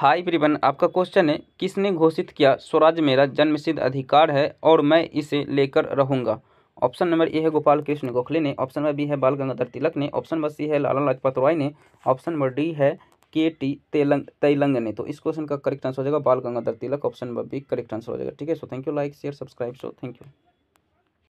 high प्रिवन आपका question है किसने घोषित किया स्वराज मेरा जन्मसिद्ध अधिकार है और मैं इसे लेकर रहूंगा ऑप्शन नंबर ए है गोपाल कृष्ण गोखले ने ऑप्शन नंबर बी है बाल गंगाधर तिलक ने ऑप्शन नंबर सी है लाला लाजपत राय ने ऑप्शन नंबर डी है के टी तेलंग तेलंग ने तो इस क्वेश्चन का करेक्ट आंसर हो जाएगा Bal Gangadhar Tilak option number B correct answer हो जाएगा ठीक है so thank you like share subscribe so thank you